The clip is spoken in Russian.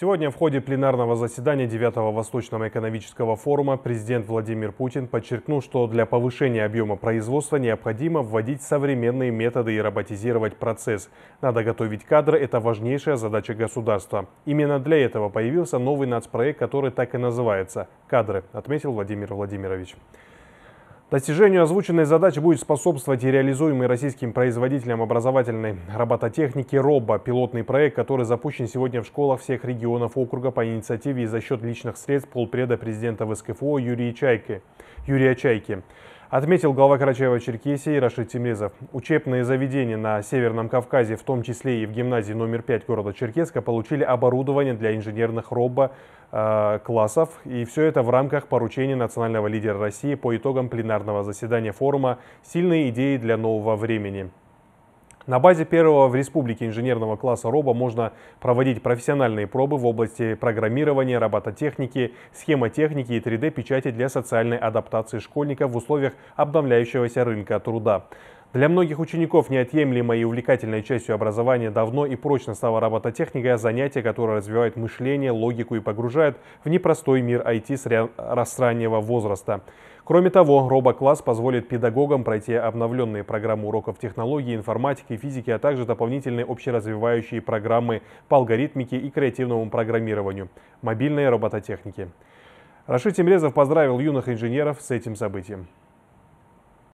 Сегодня в ходе пленарного заседания 9-го Восточного экономического форума президент Владимир Путин подчеркнул, что для повышения объема производства необходимо вводить современные методы и роботизировать процесс. Надо готовить кадры – это важнейшая задача государства. Именно для этого появился новый нацпроект, который так и называется – «Кадры», – отметил Владимир Владимирович. Достижению озвученной задачи будет способствовать и реализуемый российским производителем образовательной робототехники «Робо» – пилотный проект, который запущен сегодня в школах всех регионов округа по инициативе и за счет личных средств полпреда президента ВСКФО Юрия Чайки. Юрия Чайки отметил глава Карачаева-Черкесии Рашид Тимрезов. Учебные заведения на Северном Кавказе, в том числе и в гимназии номер 5 города Черкеска, получили оборудование для инженерных робо-классов. Э, и все это в рамках поручения национального лидера России по итогам пленарного заседания форума «Сильные идеи для нового времени». На базе первого в республике инженерного класса РОБО можно проводить профессиональные пробы в области программирования, робототехники, схемотехники и 3D-печати для социальной адаптации школьников в условиях обновляющегося рынка труда. Для многих учеников неотъемлемой и увлекательной частью образования давно и прочно стала робототехника, занятие, которое развивает мышление, логику и погружает в непростой мир IT с раннего возраста. Кроме того, робокласс позволит педагогам пройти обновленные программы уроков технологии, информатики, физики, а также дополнительные общеразвивающие программы по алгоритмике и креативному программированию, мобильной робототехники. Рашид Тимрезов поздравил юных инженеров с этим событием.